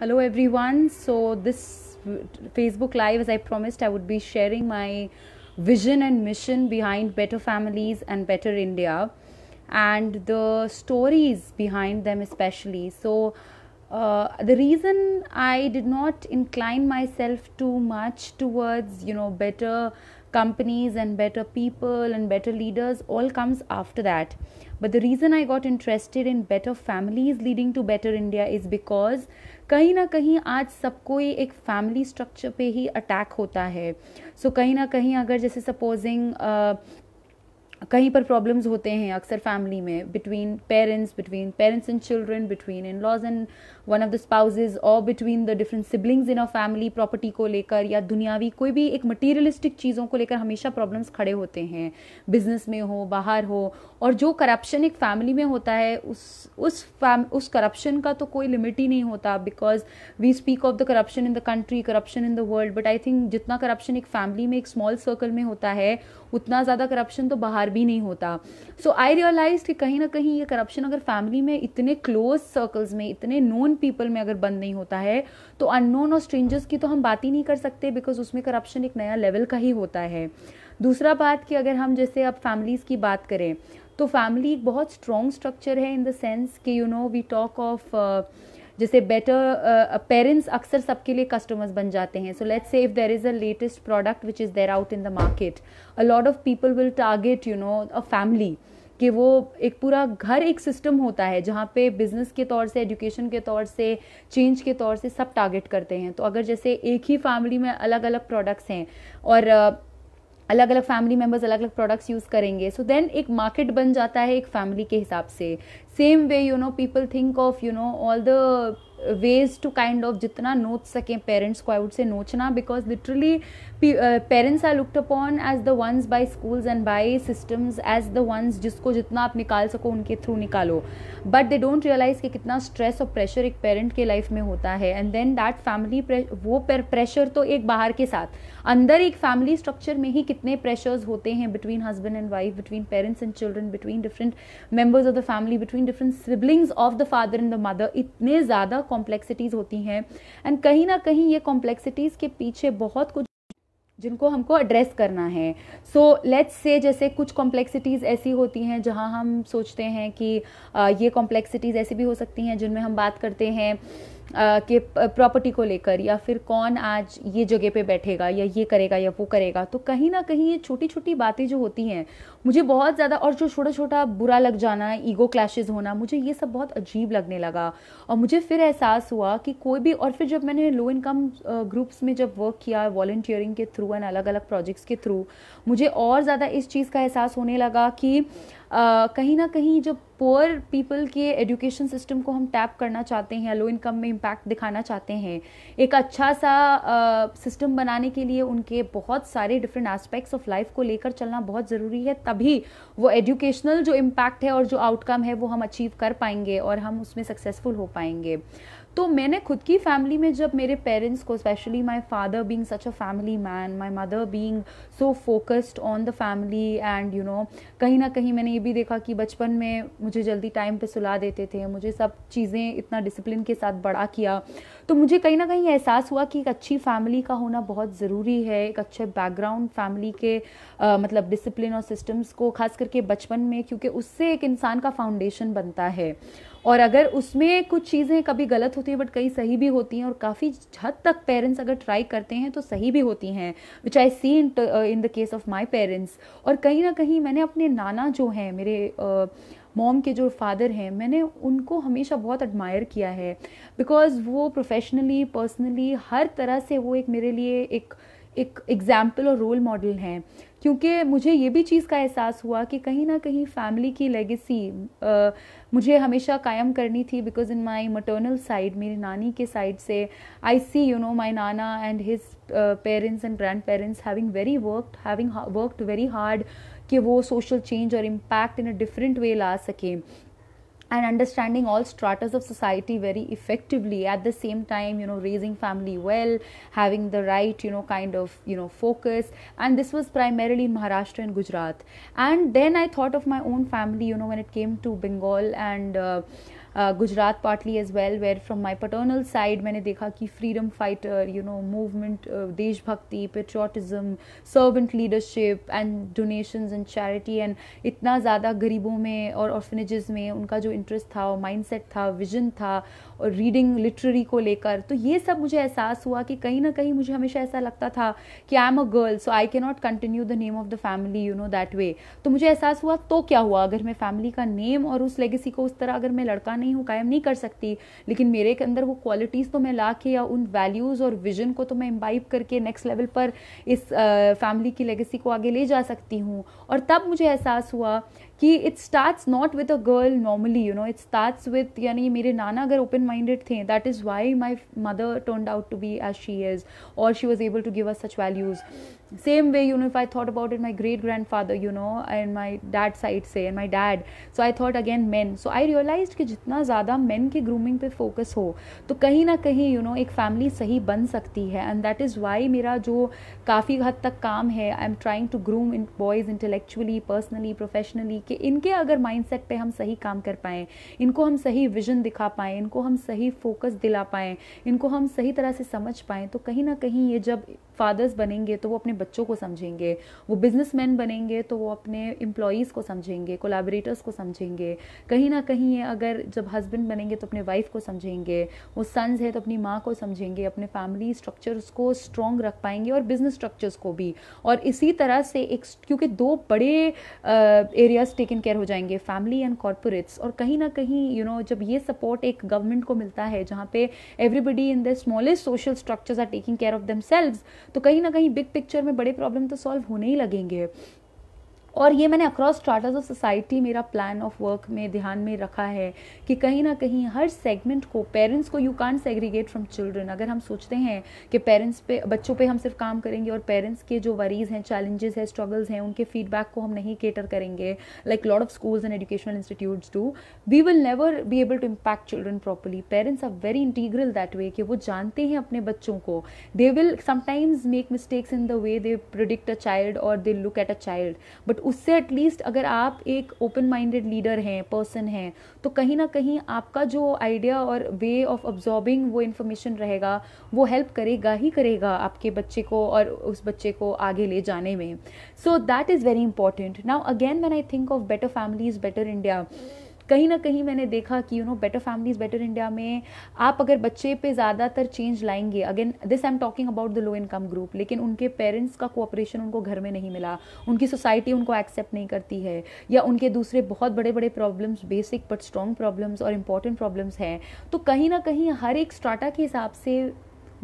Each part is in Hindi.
hello everyone so this facebook live as i promised i would be sharing my vision and mission behind better families and better india and the stories behind them especially so uh, the reason i did not incline myself too much towards you know better companies and better people and better leaders all comes after that but the reason I got interested in better families leading to better India is because कहीं ना कहीं आज सबको ये एक फैमिली स्ट्रक्चर पे ही अटैक होता है सो so, कहीं ना कहीं अगर जैसे सपोजिंग कहीं पर प्रॉब्लम्स होते हैं अक्सर फैमिली में between parents between parents and children between in laws and one of the spouses और between the different siblings in a family property को लेकर या दुनियावी कोई भी एक मटीरियलिस्टिक चीज़ों को लेकर हमेशा प्रॉब्लम्स खड़े होते हैं बिजनेस में हो बाहर हो और जो करप्शन एक फैमिली में होता है उस उस उस करप्शन का तो कोई लिमिट ही नहीं होता because we speak of the corruption in the country corruption in the world but I think जितना करप्शन एक फैमिली में एक स्मॉल सर्कल में होता है उतना ज़्यादा करप्शन तो बाहर भी नहीं होता सो आई रियलाइज कि कहीं ना कहीं ये करप्शन अगर फैमिली में इतने क्लोज सर्कल्स में इतने नोन पीपल में अगर बंद नहीं होता है तो अननोन और स्ट्रेंजर्स की तो हम बात ही नहीं कर सकते बिकॉज उसमें करप्शन एक नया लेवल का ही होता है दूसरा बात कि अगर हम जैसे अब फैमिलीज़ की बात करें तो फैमिली एक बहुत स्ट्रॉन्ग स्ट्रक्चर है इन द सेंस कि you know we talk of जैसे बेटर पेरेंट्स अक्सर सबके लिए कस्टमर्स बन जाते हैं so let's say if there is a latest product which is there out in the market a lot of people will target you know a family कि वो एक पूरा घर एक सिस्टम होता है जहाँ पे बिजनेस के तौर से एजुकेशन के तौर से चेंज के तौर से सब टारगेट करते हैं तो अगर जैसे एक ही फैमिली में अलग अलग प्रोडक्ट्स हैं और uh, अलग अलग फैमिली मेम्बर्स अलग अलग प्रोडक्ट्स यूज़ करेंगे सो so देन एक मार्केट बन जाता है एक फैमिली के हिसाब से same way you know people think of you know all the ways to kind of जितना नोच सकें पेरेंट्स को आई वुड से नोचना because literally parents are looked upon as the ones by schools and by systems as the ones जिसको जितना आप निकाल सको उनके थ्रू निकालो बट दे डोंट रियलाइज कि कितना स्ट्रेस और प्रेशर एक पेरेंट के लाइफ में होता है एंड देन दैट फैमिली वो प्रेशर तो एक बाहर के साथ अंदर एक फैमिली स्ट्रक्चर में ही कितने प्रेशर्स होते हैं between husband and wife between parents and children between different members of the family between different siblings of the father and the mother इतने ज़्यादा कॉम्प्लेक्सिटीज़ होती हैं एंड कहीं ना कहीं ये कॉम्प्लेक्सिटीज़ के पीछे बहुत कुछ जिनको हमको एड्रेस करना है सो लेट्स से जैसे कुछ कॉम्प्लेक्सिटीज़ ऐसी होती हैं जहां हम सोचते हैं कि ये कॉम्प्लेक्सिटीज़ ऐसी भी हो सकती हैं जिनमें हम बात करते हैं के प्रॉपर्टी को लेकर या फिर कौन आज ये जगह पे बैठेगा या ये करेगा या वो करेगा तो कहीं ना कहीं ये छोटी छोटी बातें जो होती हैं मुझे बहुत ज़्यादा और जो छोटा छोटा बुरा लग जाना ईगो क्लैशेज होना मुझे ये सब बहुत अजीब लगने लगा और मुझे फिर एहसास हुआ कि कोई भी और फिर जब मैंने लो इनकम ग्रुप्स में जब वर्क किया वॉल्टियरिंग के थ्रू एंड अलग अलग प्रोजेक्ट्स के थ्रू मुझे और ज़्यादा इस चीज़ का एहसास होने लगा कि कहीं ना कहीं जो पुअर पीपल के एजुकेशन सिस्टम को हम टैप करना चाहते हैं लो इनकम में इम्पैक्ट दिखाना चाहते हैं एक अच्छा सा सिस्टम बनाने के लिए उनके बहुत सारे डिफरेंट एस्पेक्ट्स ऑफ लाइफ को लेकर चलना बहुत ज़रूरी है तभी वो एजुकेशनल जो इम्पैक्ट है और जो आउटकम है वो हम अचीव कर पाएंगे और हम उसमें सक्सेसफुल हो पाएंगे तो मैंने खुद की फैमिली में जब मेरे पेरेंट्स को specially my father being such a family man my mother being so focused on the family and you know कहीं ना कहीं मैंने ये भी देखा कि बचपन में मुझे जल्दी टाइम पे सुला देते थे मुझे सब चीज़ें इतना डिसिप्लिन के साथ बड़ा किया तो मुझे कहीं ना कहीं एहसास हुआ कि एक अच्छी फैमिली का होना बहुत ज़रूरी है एक अच्छे बैकग्राउंड फैमिली के आ, मतलब डिसिप्लिन और सिस्टम्स को खास करके बचपन में क्योंकि उससे एक इंसान का फाउंडेशन बनता है और अगर उसमें कुछ चीज़ें कभी गलत होती हैं बट कई सही भी होती हैं और काफ़ी हद तक पेरेंट्स अगर ट्राई करते हैं तो सही भी होती हैं which I see in in the case of my parents और कहीं ना कहीं मैंने अपने नाना जो हैं मेरे uh, मॉम के जो फादर हैं मैंने उनको हमेशा बहुत एडमायर किया है बिकॉज़ वो प्रोफेशनली पर्सनली हर तरह से वो एक मेरे लिए एक uh, एक एग्ज़ाम्पल और रोल मॉडल हैं क्योंकि मुझे ये भी चीज़ का एहसास हुआ कि कहीं ना कहीं फैमिली की लेगेसी मुझे हमेशा कायम करनी थी because in my maternal side मेरी नानी के साइड से आई सी you know my nana and his parents and grandparents having very worked having worked very hard कि वो सोशल चेंज और impact in a different way ला सकें and understanding all stratas of society very effectively at the same time you know raising family well having the right you know kind of you know focus and this was primarily in maharashtra and gujarat and then i thought of my own family you know when it came to bengal and uh, Gujarat partly as well where from my paternal side मैंने देखा कि freedom fighter you know movement देशभक्ति patriotism servant leadership and donation and charity and इतना ज़्यादा गरीबों में और ऑर्फनेजेस में उनका जो इंटरेस्ट था माइंड सेट था विजन था और रीडिंग लिटरेरी को लेकर तो ये सब मुझे एहसास हुआ कि कहीं ना कहीं मुझे हमेशा ऐसा लगता था कि I am a girl so I can not continue the name of the family you know that way तो मुझे एहसास हुआ तो क्या हुआ अगर मैं फैमिली का नेम और उस लेगेसी को उस तरह अगर मैं लड़का नहीं हूँ कायम नहीं कर सकती लेकिन मेरे के अंदर वो क्वालिटीज़ तो मैं ला के या उन वैल्यूज़ और विजन को तो मैं इम्बाइब करके नेक्स्ट लेवल पर इस फैमिली की लेगेसी को आगे ले जा सकती हूँ और तब मुझे एहसास हुआ कि it starts not with a girl normally you know it starts with यानी मेरे नाना अगर ओपन माइंडेड थे that is why my mother turn out to be as she is और she was able to give us such values same way you know if I thought about it my great grandfather you know and my dad side से and my dad so I thought again man so I realize कि जितना इतना ज़्यादा मेन की ग्रूमिंग पे फोकस हो तो कहीं ना कहीं यू you नो know, एक फैमिली सही बन सकती है एंड दैट इज़ वाई मेरा जो काफ़ी हद तक काम है I am trying to groom in boys intellectually personally professionally कि इनके अगर माइंड पे हम सही काम कर पाएँ इनको हम सही विजन दिखा पाएँ इनको हम सही फोकस दिला पाएँ इनको हम सही तरह से समझ पाएँ तो कहीं ना कहीं ये जब फादर्स बनेंगे तो वो अपने बच्चों को समझेंगे वो बिजनेसमैन बनेंगे तो वो अपने एम्प्लॉयज़ को समझेंगे कोलाबरेटर्स को समझेंगे कहीं ना कहीं ये अगर जब हस्बैंड बनेंगे तो अपने वाइफ को समझेंगे वो सन्स है तो अपनी माँ को समझेंगे अपने फैमिली स्ट्रक्चर्स को स्ट्रॉन्ग रख पाएंगे और बिजनेस स्ट्रक्चर्स को भी और इसी तरह से एक क्योंकि दो बड़े एरियाज टेकन केयर हो जाएंगे फैमिली एंड कॉरपोरेट्स और कहीं ना कहीं यू you नो know, जब ये सपोर्ट एक गवर्नमेंट को मिलता है जहाँ पे everybody in the smallest social structures are taking care of them तो कहीं ना कहीं बिग पिक्चर में बड़े प्रॉब्लम तो सॉल्व होने ही लगेंगे और ये मैंने अक्रॉस स्टार्टर्स ऑफ सोसाइटी मेरा प्लान ऑफ वर्क में ध्यान में रखा है कि कहीं ना कहीं हर सेगमेंट को पेरेंट्स को you can't segregate from children अगर हम सोचते हैं कि पेरेंट्स पे बच्चों पे हम सिर्फ काम करेंगे और पेरेंट्स के जो वरीज हैं चैलेंजेस हैं स्ट्रगल्स हैं उनके फीडबैक को हम नहीं केटर करेंगे like lot of schools and educational institutes do we will never be able to impact children properly parents are very integral that way कि वो जानते हैं अपने बच्चों को they will sometimes make mistakes in the way they predict a child और they look at a child but उससे एटलीस्ट अगर आप एक ओपन माइंडेड लीडर हैं पर्सन हैं तो कहीं ना कहीं आपका जो आइडिया और वे ऑफ ऑब्जॉर्बिंग वो इन्फॉर्मेशन रहेगा वो हेल्प करेगा ही करेगा आपके बच्चे को और उस बच्चे को आगे ले जाने में so that is very important now again when I think of better families better India कहीं ना कहीं मैंने देखा कि you know better families better India में आप अगर बच्चे पे ज़्यादातर चेंज लाएंगे again this I am talking about the low income group लेकिन उनके पेरेंट्स का कोऑपरेशन उनको घर में नहीं मिला उनकी सोसाइटी उनको एक्सेप्ट नहीं करती है या उनके दूसरे बहुत बड़े बड़े problems basic but strong problems और इंपॉर्टेंट प्रॉब्लम्स हैं तो कहीं ना कहीं हर एक स्ट्राटा के हिसाब से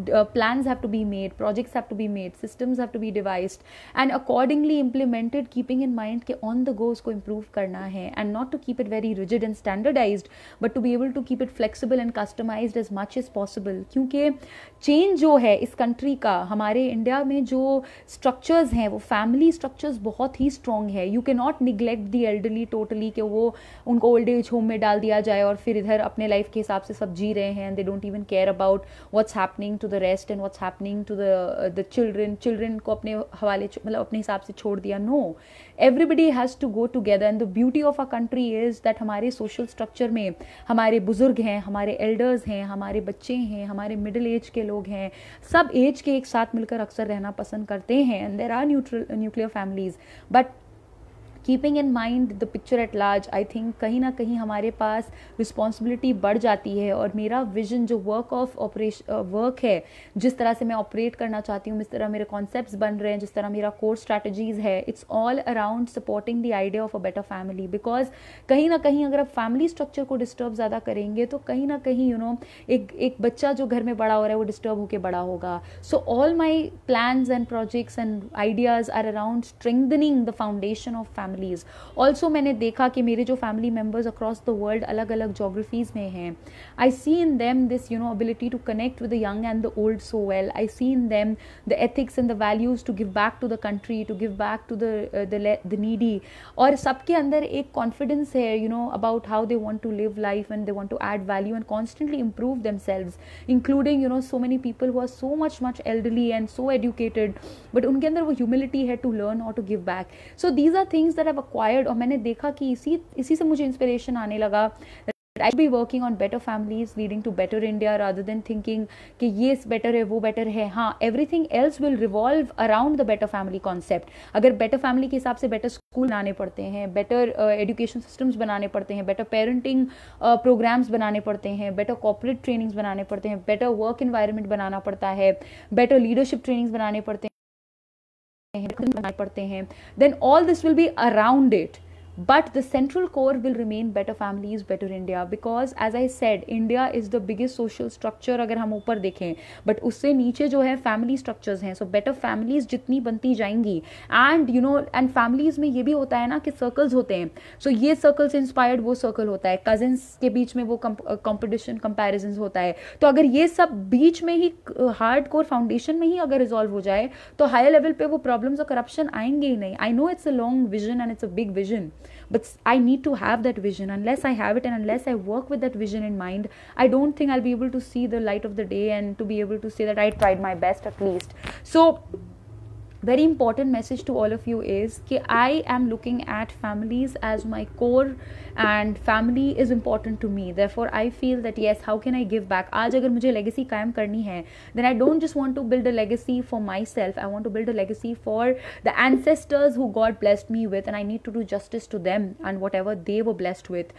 plan have to be made projects have to be made systems have to be devised and accordingly implemented keeping in mind के ऑन द गो उसको इम्प्रूव करना है and not to keep it very rigid and standardize but to be able to keep it flexible and customize as much as possible क्योंकि चेंज जो है इस कंट्री का हमारे इंडिया में जो स्ट्रक्चर्स हैं वो फैमिली स्ट्रक्चर्स बहुत ही स्ट्रांग है you can not neglect the elderly totally कि वो उनको ओल्ड एज होम में डाल दिया जाए और फिर इधर अपने लाइफ के हिसाब से सब जी रहे हैं and they don't even care about what's happening to to the rest and what's happening to the uh, the को अपने हवाले मतलब अपने हिसाब से छोड़ दिया no everybody has to go together and the beauty of a country is that हमारे सोशल स्ट्रक्चर में हमारे बुज़ुर्ग हैं हमारे एल्डर्स हैं हमारे बच्चे हैं हमारे मिडिल एज के लोग हैं सब एज के एक साथ मिलकर अक्सर रहना पसंद करते हैं and there are neutral nuclear families but keeping in mind the picture at large I think कहीं ना कहीं हमारे पास रिस्पॉन्सिबिलिटी बढ़ जाती है और मेरा विजन जो वर्क ऑफ ऑपरेशन वर्क है जिस तरह से मैं ऑपरेट करना चाहती हूँ जिस तरह मेरे कॉन्सेप्ट बन रहे हैं जिस तरह मेरा कोर्स स्ट्रैटेजीज है it's all around supporting the idea of a better family because कहीं ना कहीं अगर आप फैमिली स्ट्रक्चर को डिस्टर्ब ज़्यादा करेंगे तो कहीं ना कहीं यू you नो know, एक एक बच्चा जो घर में बड़ा हो रहा है वो डिस्टर्ब होकर बड़ा होगा so all my plan and projects and ideas are around strengthening the foundation of family families also मैंने देखा कि मेरे जो family members across the world अलग अलग जोग्राफीज़ में हैं I see in them this you know ability to connect with the young and the old so well I see in them the ethics and the values to give back to the country to give back to the needy और सबके अंदर एक कॉन्फिडेंस है you know about how they want to live life and they want to add value and constantly improve themselves including you know so many people who are so much much elderly and so educated but उनके अंदर वो ह्यूमिलिटी है टू लर्न और to give back so these are things that that I acquired और मैंने देखा कि इसी इसी से मुझे इंस्पिरेशन आने लगा I be working on better families leading to better India rather than thinking कि ये बेटर है वो बेटर है हाँ everything else will revolve around the better family concept अगर बेटर फैमिली के हिसाब से बेटर स्कूल बनाने पड़ते हैं बेटर एजुकेशन सिस्टम्स बनाने पड़ते हैं बेटर पेरेंटिंग प्रोग्राम्स बनाने पड़ते हैं बेटर कॉपरेट ट्रेनिंग्स बनाने पड़ते हैं बेटर वर्क इन्वायरमेंट बनाना पड़ता है बेटर लीडरशिप ट्रेनिंग्स बनाने पड़ते हैं हैं पढ़ते हैं then all this will be around it but the central core will remain better families better india because as i said india is the biggest social structure अगर हम ऊपर देखें बट उससे नीचे जो है फैमिली स्ट्रक्चर्स हैं सो बेटर फैमिलीज जितनी बनती जाएंगी and you know and families में ये भी होता है ना कि सर्कल्स होते हैं सो so, ये सर्कल से इंस्पायर्ड वो सर्कल होता है कजिन्स के बीच में वो कॉम्पिटिशन कंपेरिजन uh, होता है तो अगर ये सब बीच में ही हार्ड कोर फाउंडेशन में ही अगर रिजॉल्व हो जाए तो हायर लेवल पे वो प्रॉब्लम्स और करप्शन आएंगे ही नहीं I know it's a long vision and it's a big vision but i need to have that vision unless i have it and unless i work with that vision in mind i don't think i'll be able to see the light of the day and to be able to say that i tried my best at least so very important message to all of you is that I am looking at families as my core and family is important to me therefore I feel that yes how can I give back legacy then I don't just want to build a legacy for myself I want to build a legacy for the ancestors who God blessed me with and I need to do justice to them and whatever they were blessed with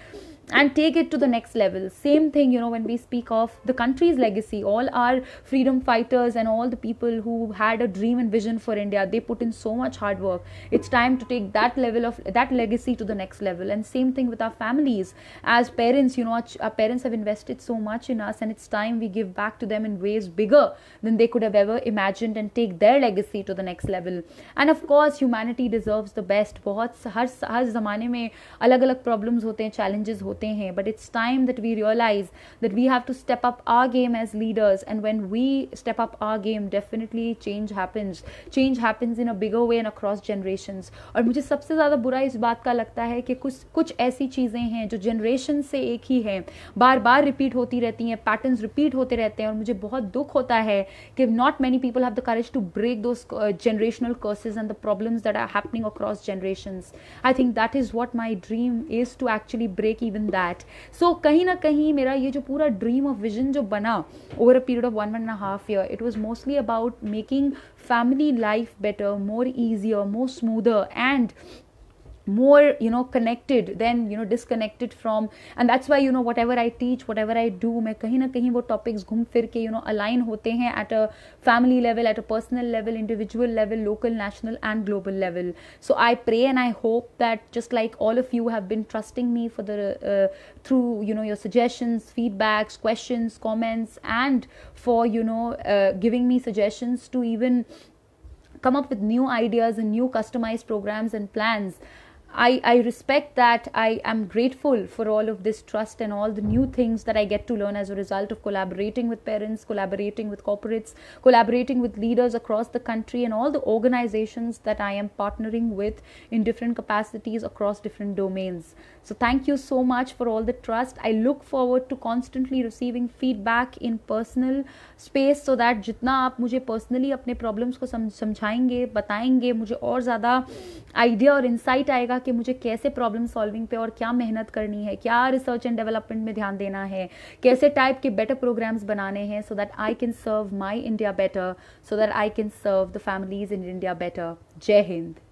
and take it to the next level same thing you know when we speak of the country's legacy all our freedom fighters and all the people who had a dream and vision for india they put in so much hard work it's time to take that level of that legacy to the next level and same thing with our families as parents you know our, our parents have invested so much in us and it's time we give back to them in ways bigger than they could have ever imagined and take their legacy to the next level and of course humanity deserves the best बहुत हर हर ज़माने में अलग अलग प्रॉब्लम्स होते हैं चैलेंजेस होते हैं but it's time that we realize that we have to step up our game as leaders and when we step up our game definitely change happens change happens in a bigger way and across generation और मुझे सबसे ज़्यादा बुरा इस बात का लगता है कि कुछ कुछ ऐसी चीज़ें हैं जो जनरेशन से एक ही है बार बार रिपीट होती रहती हैं पैटर्न रिपीट होते रहते हैं और मुझे बहुत दुख होता है कि not many people have the courage to break those generational curses and the problem that are happening across generation I think that is what my dream is to actually break even that so कहीं ना कहीं मेरा ये जो पूरा ड्रीम और विजन जो बना over a period of one one and half year it was mostly about making family life better more easier more smoother and more you know connected than you know disconnected from and that's why you know whatever i teach whatever i do मैं कहीं ना topics घूम फिर के you know align होते हैं at a family level at a personal level individual level local national and global level so i pray and i hope that just like all of you have been trusting me for the uh, through you know your suggestions feedbacks questions comments and for you know uh, giving me suggestions to even come up with new ideas and new customized programs and plans I, I respect that. I am grateful for all of this trust and all the new things that I get to learn as a result of collaborating with parents, collaborating with corporates, collaborating with leaders across the country, and all the organizations that I am partnering with in different capacities across different domains. So, thank you so much for all the trust. I look forward to constantly receiving feedback in personal space so that jitna आप mujhe personally apne problems sam samjhayenge, batayenge, mujhe or zada idea or insight आएगा पड़ेगा कि मुझे कैसे प्रॉब्लम सॉल्विंग पे और क्या मेहनत करनी है क्या रिसर्च एंड डेवलपमेंट में ध्यान देना है कैसे टाइप के बेटर प्रोग्राम्स बनाने हैं so that I can serve my India better so that I can serve the families in India better Jai Hind